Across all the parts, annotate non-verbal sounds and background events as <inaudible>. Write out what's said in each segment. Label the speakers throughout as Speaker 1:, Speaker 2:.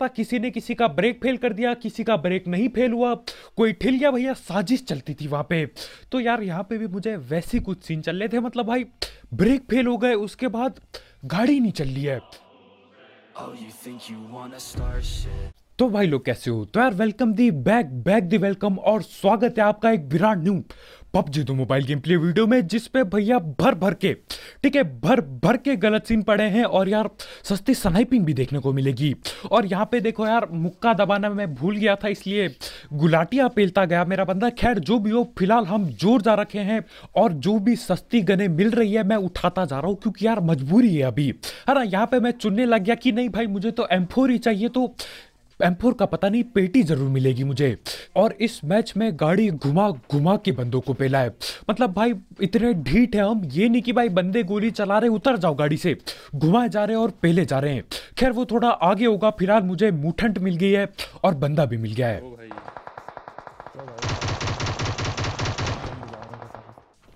Speaker 1: था किसी ने किसी का ब्रेक फेल कर दिया किसी का ब्रेक नहीं फेल हुआ कोई ठिल गया भैया साजिश चलती थी वहां पे तो यार यहाँ पे भी मुझे वैसे कुछ सीन चल रहे थे मतलब भाई ब्रेक फेल हो गए उसके बाद गाड़ी नहीं चल रही है oh, तो भाई लोग कैसे हो तो यार welcome the back back the welcome और स्वागत है आपका एक विराट न्यू पबजी दो मोबाइल गेम प्ले वीडियो में जिसपे भैया भर भर के ठीक है भर भर के गलत सीन पड़े हैं और यार सस्ती स्नाइपिंग भी देखने को मिलेगी और यहाँ पे देखो यार मुक्का दबाना मैं भूल गया था इसलिए गुलाटिया पेलता गया मेरा बंदा खैर जो भी हो फिलहाल हम जोर जा रखे हैं और जो भी सस्ती गने मिल रही है मैं उठाता जा रहा हूँ क्योंकि यार मजबूरी है अभी है ना यहाँ पे मैं चुनने लग गया कि नहीं भाई मुझे तो एम्फोर ही चाहिए तो एम का पता नहीं पेटी जरूर मिलेगी मुझे और इस मैच में गाड़ी घुमा घुमा के बंदों को पेला है मतलब भाई इतने ढीठ है हम ये नहीं कि भाई बंदे गोली चला रहे उतर जाओ गाड़ी से घुमाए जा रहे हैं और पेले जा रहे हैं खैर वो थोड़ा आगे होगा फिलहाल मुझे मुठंट मिल गई है और बंदा भी मिल गया है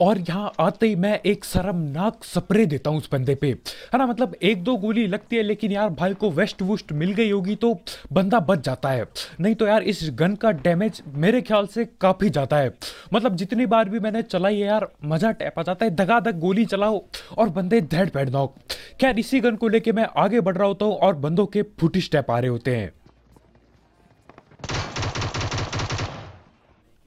Speaker 1: और यहाँ आते ही मैं एक शर्मनाक स्प्रे देता हूँ उस बंदे पे है ना मतलब एक दो गोली लगती है लेकिन यार भाई को वेस्ट वुस्ट मिल गई होगी तो बंदा बच जाता है नहीं तो यार इस गन का डैमेज मेरे ख्याल से काफ़ी ज़्यादा है मतलब जितनी बार भी मैंने चलाई है यार मज़ा टैपा जाता है दग गोली चलाओ और बंदे धैड़ बैठ दो खैर इसी गन को लेके मैं आगे बढ़ रहा होता हूँ और बंदों के फुटिश टैप आ रहे होते हैं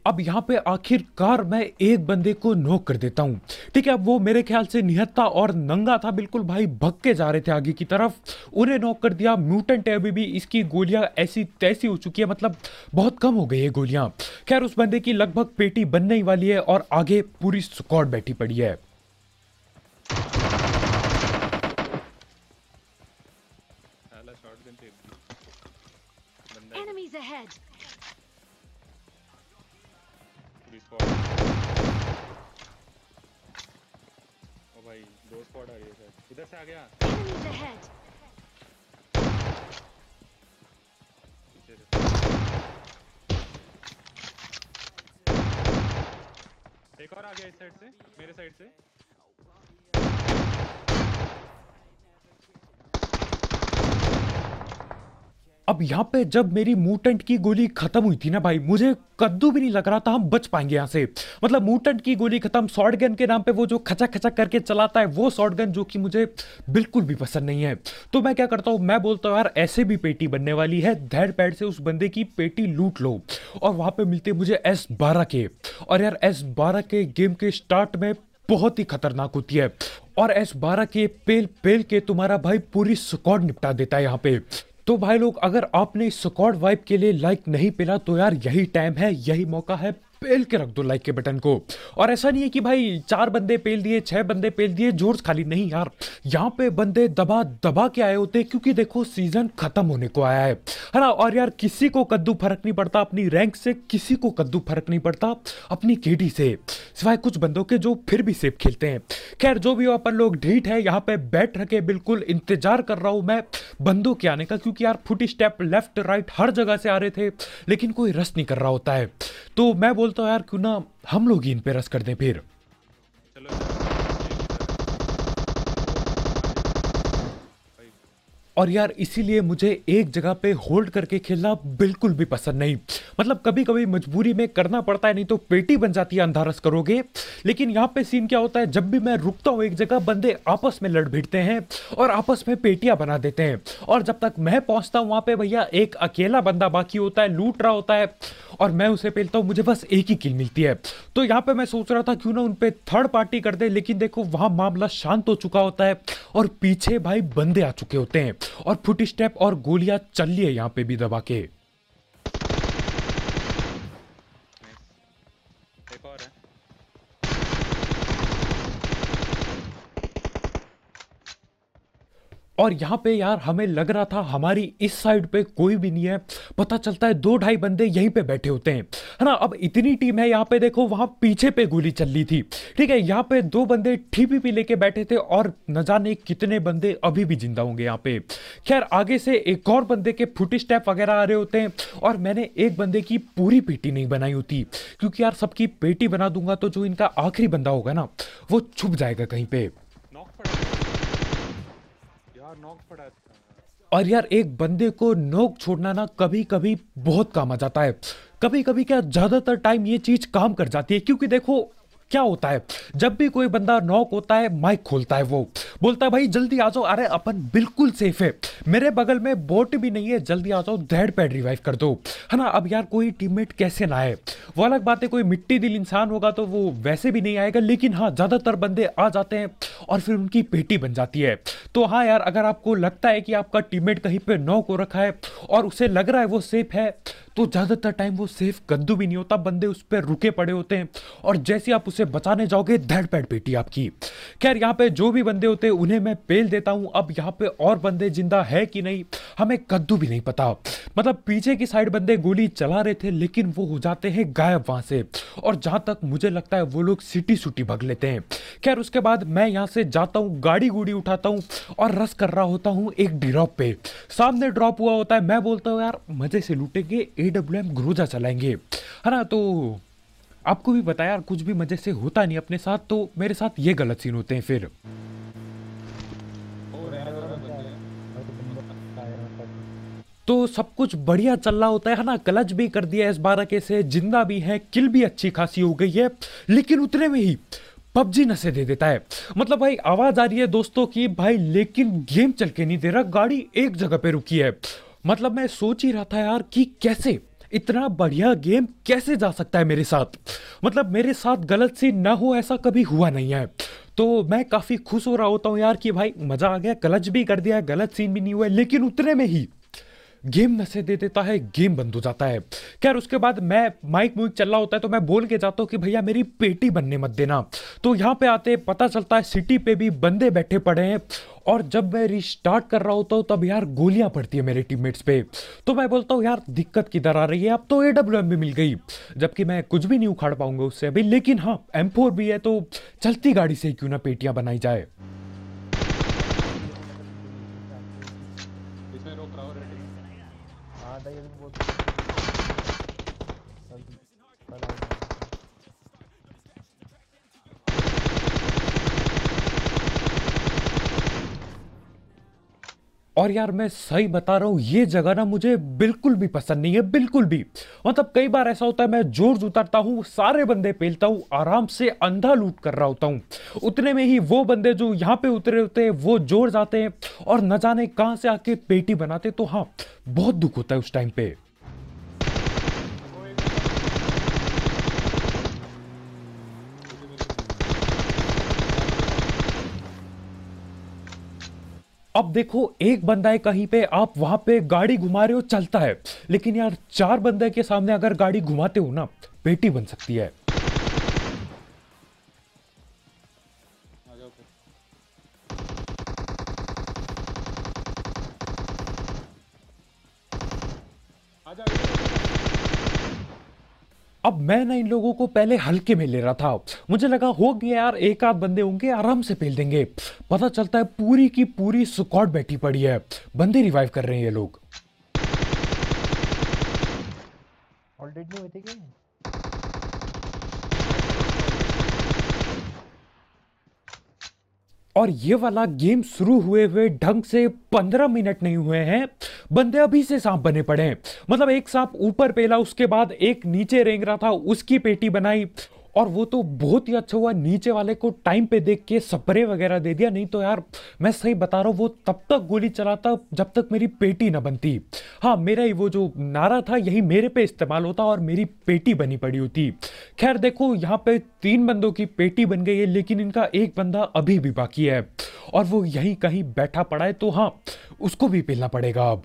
Speaker 1: अब यहाँ पे आखिरकार मैं एक बंदे को नोक कर देता हूँ ठीक है अब वो मेरे ख्याल से निहत्ता और नंगा था बिल्कुल भाई भग के जा रहे थे आगे की तरफ उन्हें नोक कर दिया म्यूटेंट है अभी भी इसकी गोलियाँ ऐसी तैसी हो चुकी है मतलब बहुत कम हो गई है गोलियाँ खैर उस बंदे की लगभग पेटी बनने ही वाली है और आगे पूरी स्कॉट बैठी पड़ी है Enemies ahead! Spot oh oh भाई दो स्पॉट आ रही है सर इधर से आ गया एक और आ गया इस साइड से मेरे साइड से अब यहाँ पे जब मेरी मूटेंट की गोली खत्म हुई थी ना भाई मुझे कद्दू भी नहीं लग रहा था हम बच पाएंगे यहाँ से मतलब मूटेंट की गोली खत्म गन के नाम पे वो जो खचा खचा करके चलाता है वो शॉर्ट गन जो कि मुझे बिल्कुल भी पसंद नहीं है तो मैं क्या करता हूँ मैं बोलता हूँ यार ऐसे भी पेटी बनने वाली है धैर पैड से उस बंदे की पेटी लूट लो और वहाँ पर मिलते मुझे एस बारह के और यार एस बारह के गेम के स्टार्ट में बहुत ही खतरनाक होती है और एस बारह के पेल पेल के तुम्हारा भाई पूरी स्कॉड निपटा देता है यहाँ पे तो भाई लोग अगर आपने स्कॉड वाइप के लिए लाइक नहीं पिला तो यार यही टाइम है यही मौका है पेल के रख दो लाइक के बटन को और ऐसा नहीं है कि भाई चार बंदे पेल दिए छह बंदे पेल दिए जोर खाली नहीं यार यहाँ पे बंदे दबा दबा के आए होते क्योंकि देखो सीजन खत्म होने को आया है है ना और यार किसी को कद्दू फर्क नहीं पड़ता अपनी रैंक से किसी को कद्दू फर्क नहीं पड़ता अपनी केडी से सिवाय कुछ बंदों के जो फिर भी सेफ खेलते हैं खैर जो भी अपन लोग ढीठ है यहाँ पे बैठ रखे बिल्कुल इंतजार कर रहा हूँ मैं बंदों के आने का क्योंकि यार फुट स्टेप लेफ्ट राइट हर जगह से आ रहे थे लेकिन कोई रस नहीं कर रहा होता है तो मैं बोल बोलता हूँ यार क्यों ना हम लोग ही इन पे रस कर दें फिर चलो और यार इसीलिए मुझे एक जगह पे होल्ड करके खेलना बिल्कुल भी पसंद नहीं मतलब कभी कभी मजबूरी में करना पड़ता है नहीं तो पेटी बन जाती है अंधारस करोगे लेकिन यहाँ पे सीन क्या होता है जब भी मैं रुकता हूँ एक जगह बंदे आपस में लड़ भिड़ते हैं और आपस में पेटियाँ बना देते हैं और जब तक मैं पहुँचता हूँ वहाँ पर भैया एक अकेला बंदा बाकी होता है लूट रहा होता है और मैं उसे पेलता हूँ मुझे बस एक ही किल मिलती है तो यहाँ पर मैं सोच रहा था क्यों ना उन पर थर्ड पार्टी कर दे लेकिन देखो वहाँ मामला शांत हो चुका होता है और पीछे भाई बंदे आ चुके होते हैं और फुट स्टेप और गोलियां चल रही है यहाँ पे भी दबा के और यहाँ पे यार हमें लग रहा था हमारी इस साइड पे कोई भी नहीं है पता चलता है दो ढाई बंदे यहीं पे बैठे होते हैं है ना अब इतनी टीम है यहाँ पे देखो वहाँ पीछे पे गोली चल रही थी ठीक है यहाँ पे दो बंदे ठीपी भी लेके बैठे थे और न जाने कितने बंदे अभी भी जिंदा होंगे यहाँ पे खैर आगे से एक और बंदे के फुट स्टेप वगैरह आ रहे होते हैं और मैंने एक बंदे की पूरी पेटी नहीं बनाई होती क्योंकि यार सबकी पेटी बना दूंगा तो जो इनका आखिरी बंदा होगा ना वो छुप जाएगा कहीं पर पड़ा था और यार एक बंदे को नोक छोड़ना ना कभी कभी बहुत काम आ जाता है कभी कभी क्या ज़्यादातर टाइम ये चीज़ काम कर जाती है क्योंकि देखो क्या होता है जब भी कोई बंदा नॉक होता है माइक खोलता है वो बोलता है भाई जल्दी आ जाओ अरे अपन बिल्कुल सेफ है मेरे बगल में बोट भी नहीं है जल्दी आ जाओ डेड पैड रिवाइव कर दो है ना अब यार कोई टीममेट कैसे ना आए वो अलग बात है कोई मिट्टी दिल इंसान होगा तो वो वैसे भी नहीं आएगा लेकिन हाँ ज़्यादातर बंदे आ जाते हैं और फिर उनकी पेटी बन जाती है तो हाँ यार अगर आपको लगता है कि आपका टीममेट कहीं पर नौ को रखा है और उसे लग रहा है वो सेफ है तो ज़्यादातर टाइम वो सेफ कद्दू भी नहीं होता बंदे उस पर रुके पड़े होते हैं और जैसे आप उसे बचाने जाओगे धड़ पैड पेटी आपकी खैर यहाँ पे जो भी बंदे होते हैं उन्हें मैं पेल देता हूँ अब यहाँ पे और बंदे जिंदा है कि नहीं हमें कद्दू भी नहीं पता मतलब पीछे की साइड बंदे गोली चला रहे थे लेकिन वो हो जाते हैं गायब वहां से और जहां तक मुझे लगता है वो लोग सिटी सुटी भग लेते हैं खैर उसके बाद मैं यहाँ से जाता हूँ गाड़ी गुड़ी उठाता हूँ और रस कर रहा होता हूँ एक ड्रॉप पे सामने ड्रॉप हुआ होता है मैं बोलता हूँ यार मज़े से लूटेंगे ए डब्ल्यू एम ग्रोजा चलाएंगे है ना तो आपको भी बताया यार कुछ भी मज़े से होता नहीं अपने साथ तो मेरे साथ ये गलत सीन होते हैं फिर तो सब कुछ बढ़िया चल रहा होता है ना क्लच भी कर दिया इस बारह के से जिंदा भी है किल भी अच्छी खासी हो गई है लेकिन उतने में ही पबजी नशे दे देता है मतलब भाई आवाज आ रही है दोस्तों की भाई लेकिन गेम चल के नहीं दे रहा गाड़ी एक जगह पे रुकी है मतलब मैं सोच ही रहा था यार कि कैसे इतना बढ़िया गेम कैसे जा सकता है मेरे साथ मतलब मेरे साथ गलत से ना हो ऐसा कभी हुआ नहीं है तो मैं काफ़ी खुश हो रहा होता हूँ यार कि भाई मज़ा आ गया क्लच भी कर दिया गलत सीन भी नहीं हुआ लेकिन उतने में ही गेम नशे दे देता है गेम बंद हो जाता है खैर उसके बाद मैं माइक मुइक चल रहा होता है तो मैं बोल के जाता हूँ कि भैया मेरी पेटी बनने मत देना तो यहाँ पे आते पता चलता है सिटी पे भी बंदे बैठे पड़े हैं और जब मैं रिस्टार्ट कर रहा होता हूँ तब यार गोलियां पड़ती है मेरे टीममेट्स पे तो मैं बोलता हूँ यार दिक्कत किधर आ रही है अब तो ए डब्ल्यू एम भी मिल गई जबकि मैं कुछ भी नहीं उखाड़ पाऊंगा उससे अभी लेकिन हाँ एम फोर भी है तो चलती गाड़ी से क्यों ना पेटियाँ बनाई जाए और यार मैं सही बता रहा हूँ ये जगह ना मुझे बिल्कुल भी पसंद नहीं है बिल्कुल भी मतलब कई बार ऐसा होता है मैं जोर उतरता हूँ सारे बंदे पेलता हूँ आराम से अंधा लूट कर रहा होता हूँ उतने में ही वो बंदे जो यहाँ पे उतरे होते हैं वो जोर जाते हैं और न जाने कहाँ से आके पेटी बनाते तो हाँ बहुत दुख होता है उस टाइम पे अब देखो एक बंदा है कहीं पे आप वहां पे गाड़ी घुमा रहे हो चलता है लेकिन यार चार बंदे के सामने अगर गाड़ी घुमाते हो ना बेटी बन सकती है अब मैं ना इन लोगों को पहले हल्के में ले रहा था मुझे लगा हो गया यार एक आध बंदे होंगे आराम से पेल देंगे पता चलता है पूरी की पूरी सुकॉट बैठी पड़ी है बंदे रिवाइव कर रहे हैं ये लोग ऑलरेडी हुए थे क्या और ये वाला गेम शुरू हुए हुए ढंग से पंद्रह मिनट नहीं हुए हैं बंदे अभी से सांप बने पड़े हैं मतलब एक सांप ऊपर पेला उसके बाद एक नीचे रेंग रहा था उसकी पेटी बनाई और वो तो बहुत ही अच्छा हुआ नीचे वाले को टाइम पे देख के स्प्रे वगैरह दे दिया नहीं तो यार मैं सही बता रहा हूँ वो तब तक गोली चलाता जब तक मेरी पेटी ना बनती हाँ मेरा ही वो जो नारा था यही मेरे पे इस्तेमाल होता और मेरी पेटी बनी पड़ी होती खैर देखो यहाँ पे तीन बंदों की पेटी बन गई है लेकिन इनका एक बंदा अभी भी बाकी है और वो यहीं कहीं बैठा पड़ा है तो हाँ उसको भी पिलना पड़ेगा अब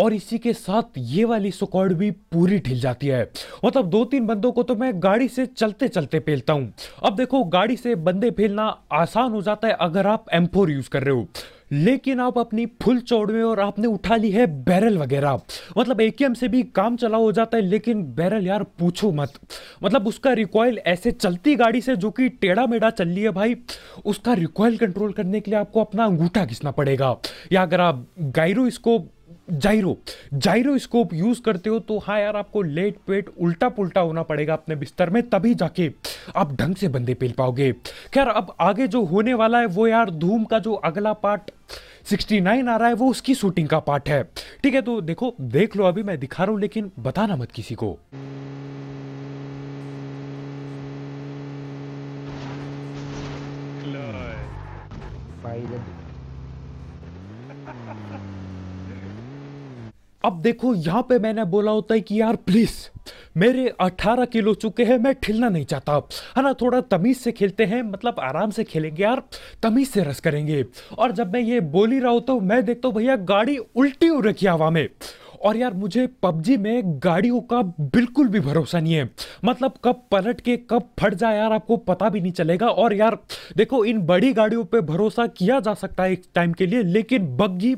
Speaker 1: और इसी के साथ ये वाली सुकॉर्ड भी पूरी ढिल जाती है मतलब दो तीन बंदों को तो मैं गाड़ी से चलते चलते फेलता हूँ अब देखो गाड़ी से बंदे फेलना आसान हो जाता है अगर आप एम यूज कर रहे हो लेकिन आप अपनी फुल चौड़ में और आपने उठा ली है बैरल वगैरह मतलब एकेएम से भी काम चला हो जाता है लेकिन बैरल यार पूछो मत मतलब उसका रिकॉयल ऐसे चलती गाड़ी से जो कि टेढ़ा मेढ़ा चल रही है भाई उसका रिकॉयल कंट्रोल करने के लिए आपको अपना अंगूठा घिसना पड़ेगा या अगर आप gyroscope gyro gyroscope use करते हो तो हाँ यार आपको लेट पेट उल्टा पुल्टा होना पड़ेगा अपने बिस्तर में तभी जाके आप ढंग से बंदे पेल पाओगे खैर अब आगे जो होने वाला है वो यार धूम का जो अगला पार्ट 69 आ रहा है वो उसकी शूटिंग का पार्ट है ठीक है तो देखो देख लो अभी मैं दिखा रहा हूं लेकिन बताना मत किसी को भाई अब देखो यहाँ पे मैंने बोला होता है कि यार प्लीज मेरे 18 किलो चुके हैं मैं ठिलना नहीं चाहता है ना थोड़ा तमीज से खेलते हैं मतलब आराम से खेलेंगे यार तमीज से रस करेंगे और जब मैं ये बोल ही रहा हूँ तो मैं देखता हूँ भैया गाड़ी उल्टी हो रखी हवा में और यार मुझे पबजी में गाड़ियों का बिल्कुल भी भरोसा नहीं है मतलब कब पलट के कब फट जाए यार आपको पता भी नहीं चलेगा और यार देखो इन बड़ी गाड़ियों पे भरोसा किया जा सकता है एक टाइम के लिए लेकिन बग्गी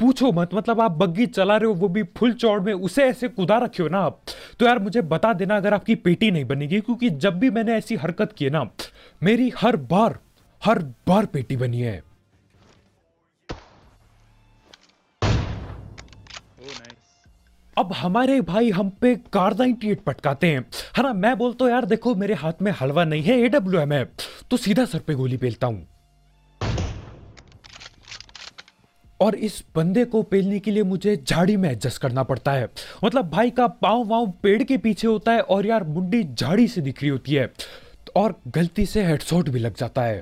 Speaker 1: पूछो मत मतलब आप बग्गी चला रहे हो वो भी फुल चौड़ में उसे ऐसे कुदा रखे हो ना आप तो यार मुझे बता देना अगर आपकी पेटी नहीं बनेगी क्योंकि जब भी मैंने ऐसी हरकत की है ना मेरी हर बार हर बार पेटी बनी है oh, अब हमारे भाई हम पे कार्डाइट एट पटकाते हैं है ना मैं बोलता हूँ यार देखो मेरे हाथ में हलवा नहीं है ए डब्ल्यू एम है तो सीधा सर पे गोली पेलता हूँ और इस बंदे को पेलने के लिए मुझे झाड़ी में एडजस्ट करना पड़ता है मतलब भाई का पाँव वाँव पेड़ के पीछे होता है और यार मुंडी झाड़ी से दिख रही होती है और गलती से हेडसोट भी लग जाता है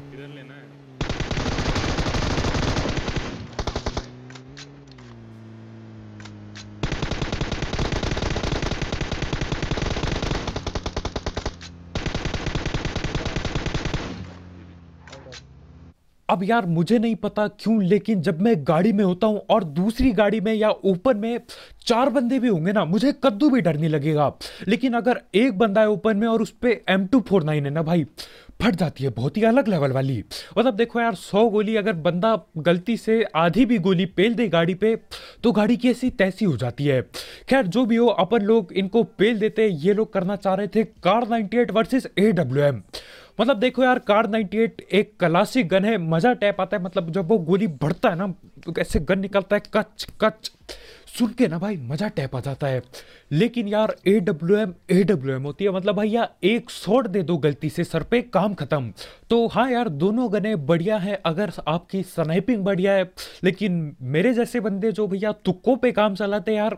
Speaker 1: अब यार मुझे नहीं पता क्यों लेकिन जब मैं गाड़ी में होता हूँ और दूसरी गाड़ी में या ओपन में चार बंदे भी होंगे ना मुझे कद्दू भी डरने लगेगा लेकिन अगर एक बंदा है ओपन में और उस पर एम टू फोर नाइन है ना भाई फट जाती है बहुत ही अलग लेवल वाली मतलब देखो यार सौ गोली अगर बंदा गलती से आधी भी गोली पेल दे गाड़ी पे तो गाड़ी की ऐसी तैसी हो जाती है खैर जो भी हो अपन लोग इनको पेल देते ये लोग करना चाह रहे थे Kar 98 versus A W M मतलब देखो यार कार 98 एक क्लासिक गन है मज़ा टैप आता है मतलब जब वो गोली बढ़ता है ना तो ऐसे गन निकलता है कच कच सुन के ना भाई मज़ा टैप आ जाता है लेकिन यार A W M A W M होती है मतलब भैया एक शॉट दे दो गलती से सर पे काम ख़त्म तो हाँ यार दोनों गने बढ़िया हैं अगर आपकी स्नाइपिंग बढ़िया है लेकिन मेरे जैसे बंदे जो भैया तुक्कों पे काम चलाते यार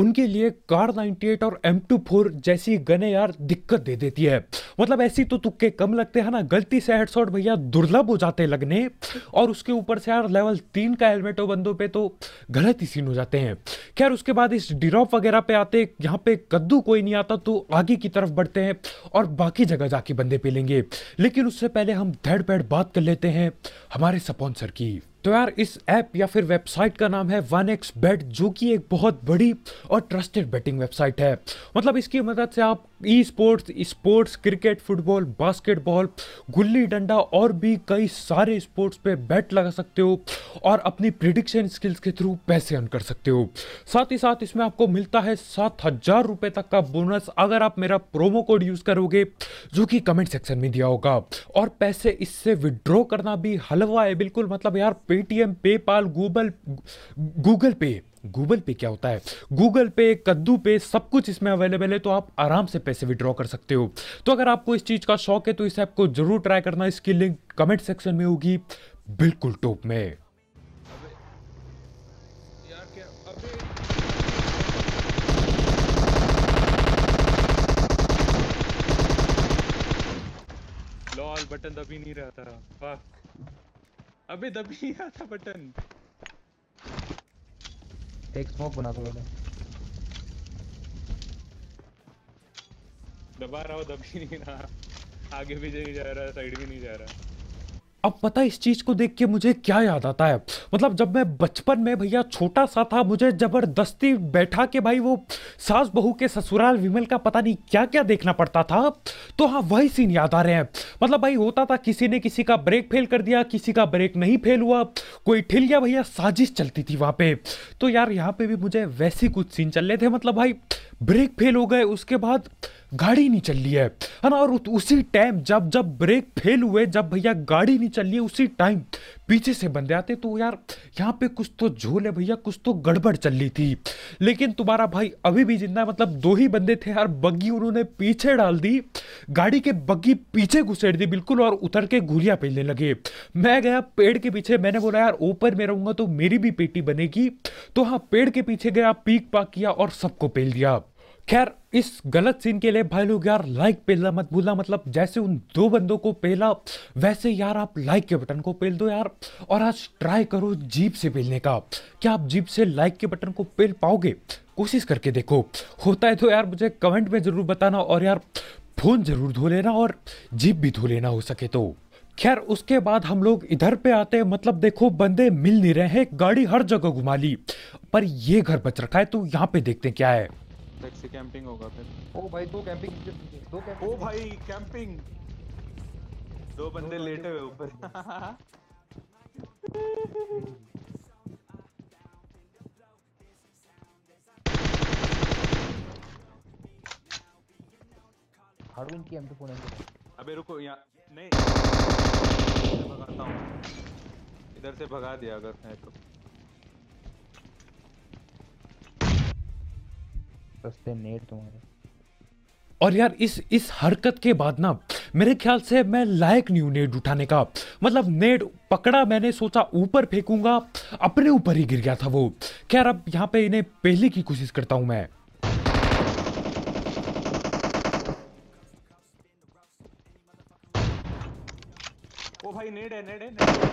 Speaker 1: उनके लिए कार 98 और एम टू फोर जैसी गने यार दिक्कत दे देती है मतलब ऐसी तो तुक्के कम लगते हैं ना गलती से हेडशॉट भैया दुर्लभ हो जाते लगने और उसके ऊपर से यार लेवल तीन का हेलमेटो बंदों पे तो गलत ही सीन हो जाते हैं खैर उसके बाद इस डिरॉप वगैरह पे आते यहाँ पे कद्दू कोई नहीं आता तो आगे की तरफ बढ़ते हैं और बाकी जगह जाके बंदे पी लेंगे लेकिन उससे पहले हम धड़ पैड बात कर लेते हैं हमारे स्पॉन्सर की तो यार इस ऐप या फिर वेबसाइट का नाम है वन एक्स बेट जो कि एक बहुत बड़ी और ट्रस्टेड बेटिंग वेबसाइट है मतलब इसकी मदद से आप e sports sports cricket football basketball गुल्ली डंडा और भी कई सारे स्पोर्ट्स पे बैट लगा सकते हो और अपनी प्रिडिक्शन स्किल्स के थ्रू पैसे अर्न कर सकते हो साथ ही साथ इसमें आपको मिलता है सात हजार रुपये तक का बोनस अगर आप मेरा प्रोमो कोड यूज़ करोगे जो कि कमेंट सेक्शन में दिया होगा और पैसे इससे विड्रॉ करना भी हलवा है बिल्कुल मतलब यार Paytm PayPal Google Google Pay Google Pay क्या होता है गूगल पे कद्दू पे सब कुछ इसमें अवेलेबल है तो आप आराम से पैसे विड्रॉ कर सकते हो तो अगर आपको इस चीज़ का शौक है तो इस ऐप को जरूर ट्राई करना इसकी लिंक कमेंट सेक्शन में होगी बिल्कुल टॉप में बटन दबी नहीं रहता था वाह अबे दब ही रहा था बटन एक स्मोक बना दो मैंने दबा रहा हूँ दब ही नहीं रहा आगे भी नहीं जा रहा साइड भी नहीं जा रहा अब पता इस चीज़ को देख के मुझे क्या याद आता है मतलब जब मैं बचपन में भैया छोटा सा था मुझे ज़बरदस्ती बैठा के भाई वो सास बहू के ससुराल विमल का पता नहीं क्या क्या देखना पड़ता था तो हाँ वही सीन याद आ रहे हैं मतलब भाई होता था किसी ने किसी का ब्रेक फेल कर दिया किसी का ब्रेक नहीं फेल हुआ कोई ठिल गया भैया साजिश चलती थी वहां पे तो यार यहाँ पे भी मुझे वैसी कुछ सीन चल रहे थे मतलब भाई ब्रेक फेल हो गए उसके बाद गाड़ी नहीं चल रही है है ना और उसी टाइम जब जब ब्रेक फेल हुए जब भैया गाड़ी नहीं चल रही है उसी टाइम पीछे से बंदे आते तो यार यहाँ पे कुछ तो झोल है भैया कुछ तो गड़बड़ चल रही थी लेकिन तुम्हारा भाई अभी भी जिंदा मतलब दो ही बंदे थे यार बग्गी उन्होंने पीछे डाल दी गाड़ी के बग्गी पीछे घुसेड़ दी बिल्कुल और उतर के घुरिया पहनने लगे मैं गया पेड़ के पीछे मैंने बोला यार ऊपर में रहूंगा तो मेरी भी पेटी बनेगी तो हाँ पेड़ के पीछे गया पीक पाक किया और सबको पेल दिया खैर इस गलत सीन के लिए भाई लोग यार लाइक पेलना मत भूलना मतलब जैसे उन दो बंदों को पहला वैसे यार आप लाइक के बटन को पेल दो यार और आज ट्राई करो जीप से पेलने का क्या आप जीप से लाइक के बटन को पेल पाओगे कोशिश करके देखो होता है तो यार मुझे कमेंट में ज़रूर बताना और यार फ़ोन ज़रूर धो लेना और जीप भी धो लेना हो सके तो खैर उसके बाद हम लोग इधर पे आते हैं मतलब देखो बंदे मिल नहीं रहे हैं गाड़ी हर जगह घुमा ली पर ये घर बच रखा है तो यहाँ पे देखते हैं क्या है टैक्सी कैंपिंग होगा फिर ओ भाई दो कैंपिंग दो कैंपिंग ओ भाई कैंपिंग दो बंदे लेटे हुए ऊपर हारून की एमपी फोन है अबे रुको यहां नहीं <laughs> भगाता हूँ इधर से भगा दिया अगर है तो सस्ते नेट तुम्हारे और यार इस इस हरकत के बाद ना मेरे ख्याल से मैं लायक नहीं हूँ नेट उठाने का मतलब नेट पकड़ा मैंने सोचा ऊपर फेंकूंगा अपने ऊपर ही गिर गया था वो खैर अब यहाँ पे इन्हें पहले की कोशिश करता हूँ मैं ओ भाई नेट है नेट है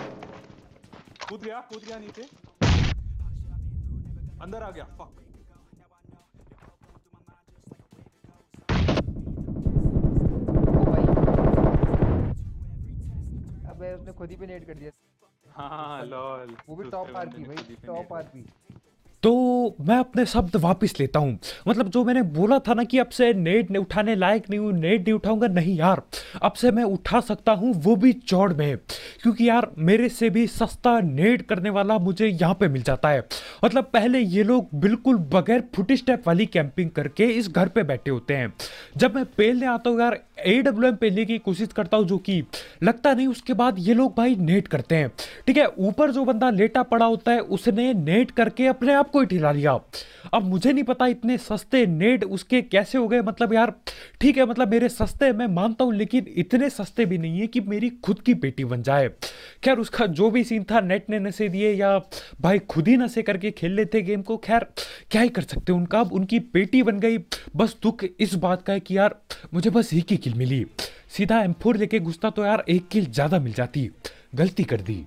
Speaker 1: कूद गया कूद गया नीचे अंदर आ गया फक उसने खुद ही पे नेट कर दिया हाँ लॉल हाँ, हाँ, हाँ, वो भी टॉप आरपी भाई टॉप आरपी तो मैं अपने शब्द वापस लेता हूँ मतलब जो मैंने बोला था ना कि अब से नेट ने उठाने लायक नहीं हूँ नेट नहीं उठाऊंगा नहीं यार अब से मैं उठा सकता हूँ वो भी चौड़ में क्योंकि यार मेरे से भी सस्ता नेट करने वाला मुझे यहाँ पे मिल जाता है मतलब पहले ये लोग बिल्कुल बगैर फुट स्टेप वाली कैंपिंग करके इस घर पर बैठे होते हैं जब मैं पेलने आता हूँ यार ए डब्ल्यू एम पेलने की कोशिश करता हूँ जो कि लगता नहीं उसके बाद ये लोग भाई नेट करते हैं ठीक है ऊपर जो बंदा लेटा पड़ा होता है उसने नेट करके अपने आप कोई ही ठिला लिया अब मुझे नहीं पता इतने सस्ते नेट उसके कैसे हो गए मतलब यार ठीक है मतलब मेरे सस्ते मैं मानता हूँ लेकिन इतने सस्ते भी नहीं है कि मेरी खुद की बेटी बन जाए खैर उसका जो भी सीन था नेट ने नशे दिए या भाई खुद ही नशे करके खेल लेते गेम को खैर क्या ही कर सकते उनका अब उनकी बेटी बन गई बस दुख इस बात का है कि यार मुझे बस एक ही किल मिली सीधा एम फोर लेके घुसता तो यार एक किल ज़्यादा मिल जाती गलती कर दी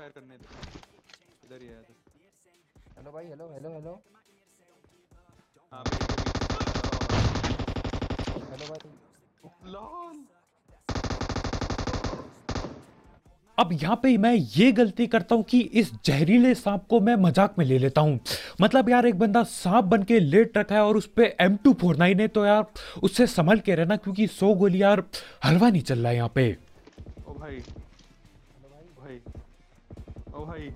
Speaker 1: फायर करने दे इधर ही आया था
Speaker 2: हेलो भाई हेलो हेलो हेलो हां भाई हेलो भाई लॉन
Speaker 1: अब यहाँ पे मैं ये गलती करता हूँ कि इस जहरीले सांप को मैं मजाक में ले लेता हूँ मतलब यार एक बंदा सांप बन के लेट रखा है और उस पर एम टू फोर नाइन है तो यार उससे संभल के रहना क्योंकि सो गोली यार हलवा नहीं चल रहा है यहाँ पे
Speaker 2: ओ भाई ओ ओ भाई। भाई Ô, Raí.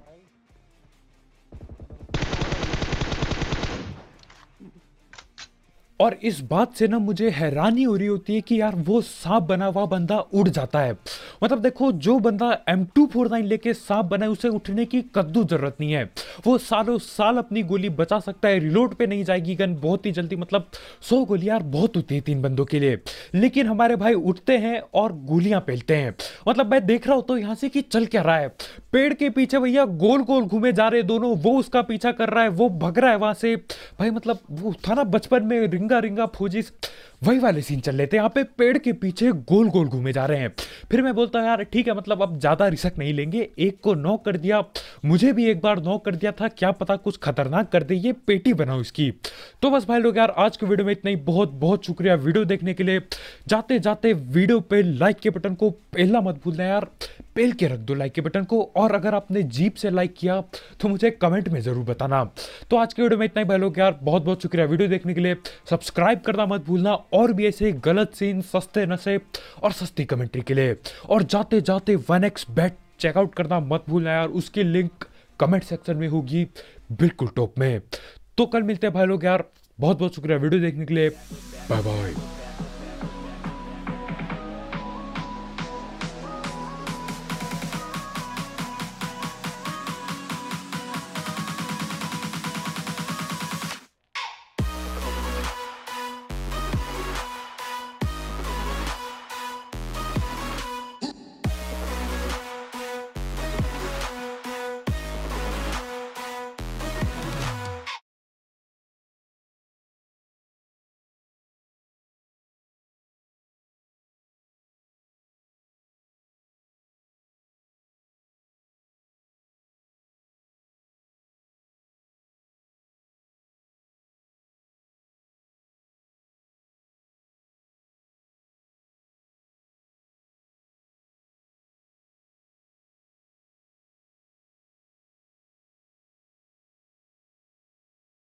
Speaker 1: और इस बात से ना मुझे हैरानी हो रही होती है कि यार वो सांप बना हुआ बंदा उड़ जाता है मतलब देखो जो बंदा एम टू फोर नाइन लेके सांप बना है उसे उठने की कद्दू जरूरत नहीं है वो सालों साल अपनी गोली बचा सकता है रिलोड पे नहीं जाएगी गन बहुत ही जल्दी मतलब सौ गोली यार बहुत होती है तीन बंदों के लिए लेकिन हमारे भाई उठते हैं और गोलियां पहलते हैं मतलब मैं देख रहा हूं तो यहां से कि चल क्या रहा है पेड़ के पीछे भैया गोल गोल घूमे जा रहे दोनों वो उसका पीछा कर रहा है वो भग रहा है वहां से भाई मतलब वो था ना बचपन में रिंगा रिंगा रिंगा फूजी वही वाले सीन चल लेते थे यहाँ पे पेड़ के पीछे गोल गोल घूमे जा रहे हैं फिर मैं बोलता हूँ यार ठीक है मतलब अब ज़्यादा रिसक नहीं लेंगे एक को नॉक कर दिया मुझे भी एक बार नॉक कर दिया था क्या पता कुछ खतरनाक कर दे ये पेटी बनाओ इसकी तो बस भाई लोग यार आज के वीडियो में इतना ही बहुत बहुत शुक्रिया वीडियो देखने के लिए जाते जाते वीडियो पे लाइक के बटन को पहला मत भूलना यार बेल के रख दो लाइक के बटन को और अगर आपने जीप से लाइक किया तो मुझे कमेंट में ज़रूर बताना तो आज के वीडियो में इतना ही भाई लोग यार बहुत बहुत शुक्रिया वीडियो देखने के लिए सब्सक्राइब करना मत भूलना और भी ऐसे गलत सीन सस्ते नशे और सस्ती कमेंट्री के लिए और जाते जाते वन एक्स बैट चेकआउट करना मत भूलना यार उसकी लिंक कमेंट सेक्शन में होगी बिल्कुल टॉप में तो कल मिलते हैं भाई लोग यार बहुत बहुत शुक्रिया वीडियो देखने के लिए बाय बाय